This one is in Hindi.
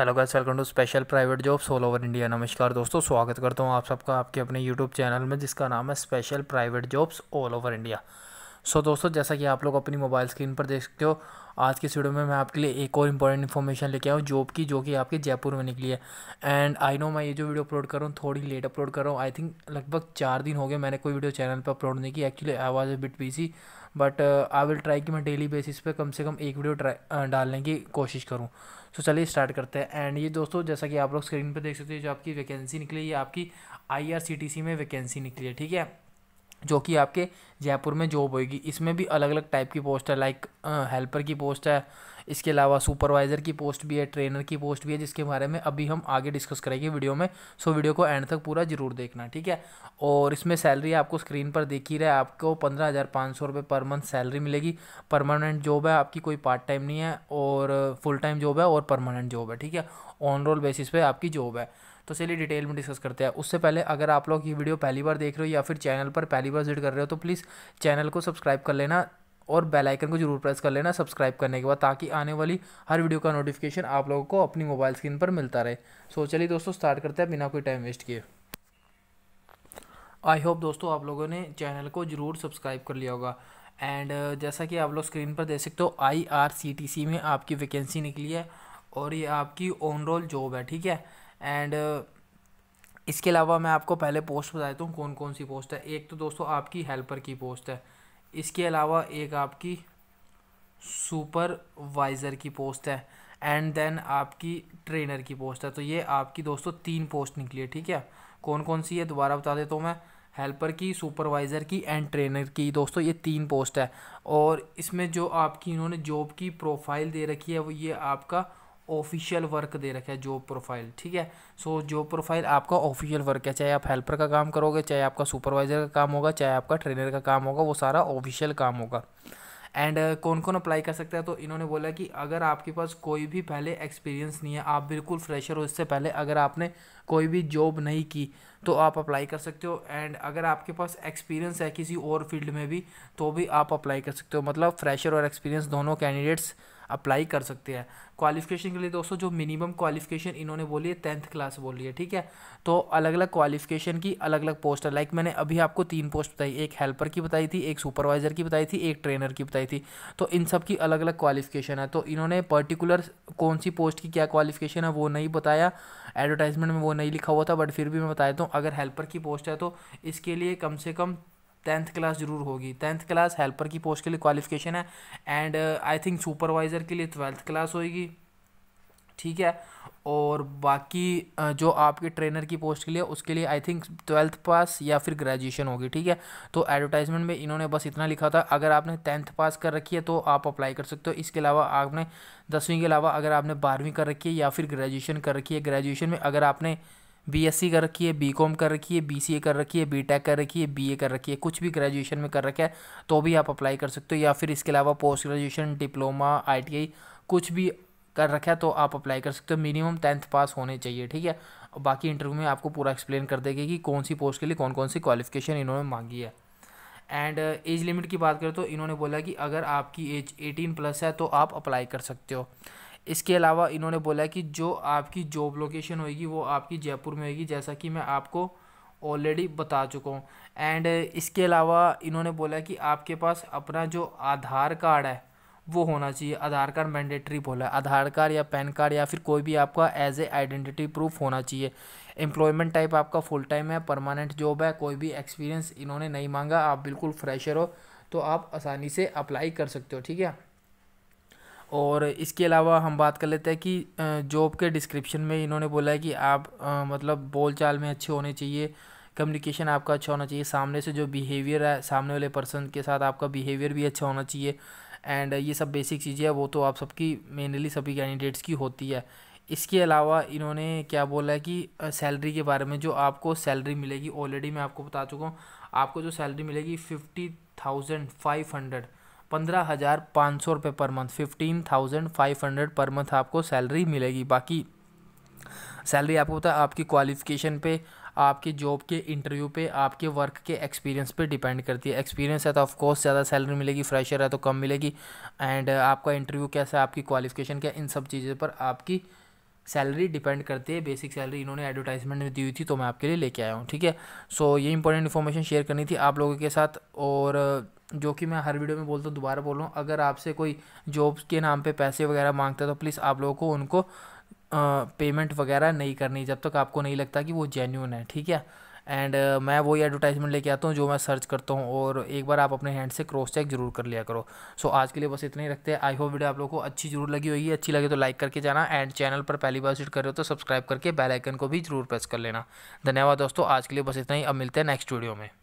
hello guys welcome to special private jobs all over India नमस्कार दोस्तों स्वागत करता हूँ आप सबका आपके अपने यूट्यूब चैनल में जिसका नाम है special private jobs all over India so so, दोस्तों जैसा कि आप लोग अपनी मोबाइल स्क्रीन पर देख सकते हो आज के वीडियो में मैं आपके लिए एक और इंपॉर्टेंट इन्फॉर्मेशन लेके आया हूँ जॉब की जो कि आपके जयपुर में निकली है एंड आई नो मैं ये जो वीडियो अपलोड कर रहा हूँ थोड़ी लेट अपलोड कर रहा हूँ आई थिंक लगभग चार दिन हो गए मैंने कोई वीडियो चैनल पर अपलोड नहीं की एक्चुअली आवाज़ bit busy but I will try कि मैं डेली बेसिस पर कम से कम एक वीडियो ट्राई uh, डालने की कोशिश करूँ सो चलिए स्टार्ट करते हैं एंड ये दोस्तों जैसा कि आप लोग स्क्रीन पर देख सकते हो जो आपकी वैकेंसी निकली ये आपकी आई में वैकेंसी निकली है ठीक है जो कि आपके जयपुर में जॉब होगी इसमें भी अलग अलग टाइप की पोस्ट है लाइक हेल्पर की पोस्ट है इसके अलावा सुपरवाइज़र की पोस्ट भी है ट्रेनर की पोस्ट भी है जिसके बारे में अभी हम आगे डिस्कस करेंगे वीडियो में सो वीडियो को एंड तक पूरा जरूर देखना ठीक है और इसमें सैलरी आपको स्क्रीन पर देख ही रहा है आपको पंद्रह हज़ार पाँच सौ रुपये पर मंथ सैलरी मिलेगी परमानेंट जॉब है आपकी कोई पार्ट टाइम नहीं है और फुल टाइम जॉब है और परमानेंट जॉब है ठीक है ऑन रोल बेसिस पर आपकी जॉब है तो चलिए डिटेल में डिस्कस करते हैं उससे पहले अगर आप लोग ये वीडियो पहली बार देख रहे हो या फिर चैनल पर पहली बार विजिट कर रहे हो तो प्लीज़ चैनल को सब्सक्राइब कर लेना और बेल आइकन को जरूर प्रेस कर लेना सब्सक्राइब करने के बाद ताकि आने वाली हर वीडियो का नोटिफिकेशन आप लोगों को अपनी मोबाइल स्क्रीन पर मिलता रहे सो चलिए दोस्तों स्टार्ट करते हैं बिना कोई टाइम वेस्ट किए आई होप दोस्तों आप लोगों ने चैनल को ज़रूर सब्सक्राइब कर लिया होगा एंड जैसा कि आप लोग स्क्रीन पर देख सकते हो I R C T C में आपकी वैकेंसी निकली है और ये आपकी ऑन रोल जॉब है ठीक है एंड uh, इसके अलावा मैं आपको पहले पोस्ट बता देता हूँ कौन कौन सी पोस्ट है एक तो दोस्तों आपकी हेल्पर की पोस्ट है इसके अलावा एक आपकी सुपरवाइज़र की पोस्ट है एंड देन आपकी ट्रेनर की पोस्ट है तो ये आपकी दोस्तों तीन पोस्ट निकली है ठीक है कौन कौन सी है दोबारा बता देता हूँ मैं हेल्पर की सुपरवाइज़र की एंड ट्रेनर की दोस्तों ये तीन पोस्ट है और इसमें जो आपकी इन्होंने जॉब की प्रोफाइल दे रखी है वो ये आपका ऑफिशियल वर्क दे रखा है जॉब प्रोफाइल ठीक है सो जॉब प्रोफाइल आपका ऑफिशियल वर्क है चाहे आप हेल्पर का काम करोगे चाहे आपका सुपरवाइज़र का काम होगा चाहे आपका ट्रेनर का काम होगा वो सारा ऑफिशियल काम होगा एंड uh, कौन कौन अप्लाई कर सकता है तो इन्होंने बोला कि अगर आपके पास कोई भी पहले एक्सपीरियंस नहीं है आप बिल्कुल फ्रेशर हो इससे पहले अगर आपने कोई भी जॉब नहीं की तो आप अप्लाई कर सकते हो एंड अगर आपके पास एक्सपीरियंस है किसी और फील्ड में भी तो भी आप अप्लाई कर सकते हो मतलब फ्रेशर और एक्सपीरियंस दोनों कैंडिडेट्स अप्लाई कर सकते हैं क्वालिफिकेशन के लिए दोस्तों जो मिनिमम क्वालिफिकेशन इन्होंने बोली है टेंथ क्लास बोली है ठीक है तो अलग अलग क्वालिफिकेशन की अलग अलग पोस्ट है लाइक मैंने अभी आपको तीन पोस्ट बताई एक हेल्पर की बताई थी एक सुपरवाइज़र की बताई थी एक ट्रेनर की बताई थी तो इन सब की अलग अलग क्वालिफिकेशन है तो इन्होंने पर्टिकुलर कौन सी पोस्ट की क्या क्वालिफिकेशन है वो नहीं बताया एडवर्टाइजमेंट में वो नहीं लिखा हुआ था बट फिर भी मैं बताया देता हूँ अगर हेल्पर की पोस्ट है तो इसके लिए कम से कम टेंथ क्लास जरूर होगी टेंथ क्लास हेल्पर की पोस्ट के लिए क्वालिफिकेशन है एंड आई थिंक सुपरवाइज़र के लिए ट्वेल्थ क्लास होगी ठीक है और बाकी uh, जो आपके ट्रेनर की पोस्ट के लिए उसके लिए आई थिंक ट्वेल्थ पास या फिर ग्रेजुएशन होगी ठीक है तो एडवर्टाइजमेंट में इन्होंने बस इतना लिखा था अगर आपने टेंथ पास कर रखी है तो आप अप्लाई कर सकते हो इसके अलावा आपने दसवीं के अलावा अगर आपने बारहवीं कर रखी है या फिर ग्रेजुएशन कर रखी है ग्रेजुएशन में अगर आपने बीएससी कर रखी है बीकॉम कर रखी है बीसीए कर रखी है बीटेक कर रखी है बीए कर रखी है कुछ भी ग्रेजुएशन में कर रखा है तो भी आप अप्लाई कर सकते हो या फिर इसके अलावा पोस्ट ग्रेजुएशन डिप्लोमा आईटीआई कुछ भी कर रखा है तो आप अप्लाई कर सकते हो मिनिमम टेंथ पास होने चाहिए ठीक है बाकी इंटरव्यू में आपको पूरा एक्सप्लेन कर देगी कि कौन सी पोस्ट के लिए कौन कौन सी क्वालिफिकेशन इन्होंने मांगी है एंड एज लिमिट की बात करें तो इन्होंने बोला कि अगर आपकी एज 18 प्लस है तो आप अप्लाई कर सकते हो इसके अलावा इन्होंने बोला कि जो आपकी जॉब लोकेशन होगी वो आपकी जयपुर में होगी जैसा कि मैं आपको ऑलरेडी बता चुका हूँ एंड इसके अलावा इन्होंने बोला कि आपके पास अपना जो आधार कार्ड है वो होना चाहिए आधार कार्ड मैंडेटरी बोला है आधार कार्ड या पैन कार्ड या फिर कोई भी आपका एज ए आइडेंटिटी प्रूफ होना चाहिए एम्प्लॉयमेंट टाइप आपका फुल टाइम है परमानेंट जॉब है कोई भी एक्सपीरियंस इन्होंने नहीं मांगा आप बिल्कुल फ्रेशर हो तो आप आसानी से अप्लाई कर सकते हो ठीक है और इसके अलावा हम बात कर लेते हैं कि जॉब के डिस्क्रिप्शन में इन्होंने बोला है कि आप मतलब बोल चाल में अच्छे होने चाहिए कम्युनिकेशन आपका अच्छा होना चाहिए सामने से जो बिहेवियर है सामने वाले पर्सन के साथ आपका बिहेवियर भी अच्छा होना चाहिए एंड ये सब बेसिक चीज़ें हैं वो तो आप सबकी मेनली सभी कैंडिडेट्स की होती है इसके अलावा इन्होंने क्या बोला है कि सैलरी के बारे में जो आपको सैलरी मिलेगी ऑलरेडी मैं आपको बता चुका हूँ आपको जो सैलरी मिलेगी फिफ्टी थाउजेंड फाइव हंड्रेड पंद्रह हज़ार पाँच सौ रुपये per month fifteen thousand five hundred per month आपको सैलरी मिलेगी बाकी सैलरी आपको पता आपकी क्वालिफिकेशन पे आपके जॉब के इंटरव्यू पे आपके वर्क के एक्सपीरियंस पे डिपेंड करती है एक्सपीरियंस है तो ऑफ कोर्स ज़्यादा सैलरी मिलेगी फ्रेशर है तो कम मिलेगी एंड आपका इंटरव्यू कैसा है आपकी क्वालिफिकेशन क्या इन सब चीज़ों पर आपकी सैलरी डिपेंड करती है बेसिक सैलरी इन्होंने एडवर्टाइजमेंट में दी हुई थी तो मैं आपके लिए लेके आया हूँ ठीक है सो ये इंपॉर्टेंट इन्फॉर्मेशन शेयर करनी थी आप लोगों के साथ और जो कि मैं हर वीडियो में बोलता हूँ दोबारा बोल रहा हूँ अगर आपसे कोई जॉब्स के नाम पे पैसे वगैरह मांगता है तो प्लीज़ आप लोगों को उनको पेमेंट वगैरह नहीं करनी जब तक आपको नहीं लगता कि वो जेन्यून है ठीक है एंड uh, मैं वही एडवर्टाइजमेंट लेके आता हूँ जो मैं सर्च करता हूँ और एक बार आप अपने हैंड से क्रॉस चेक जरूर कर लिया करो सो so, आज के लिए बस इतना ही रखते हैं आई होप वीडियो आप लोग को अच्छी जरूर लगी होगी अच्छी लगे तो लाइक करके जाना एंड चैनल पर पहली बार विजिट कर रहे हो तो सब्सक्राइब करके बेलाइकन को भी जरूर प्रेस कर लेना धन्यवाद दोस्तों आज के लिए बस इतना ही अब मिलते हैं नेक्स्ट वीडियो में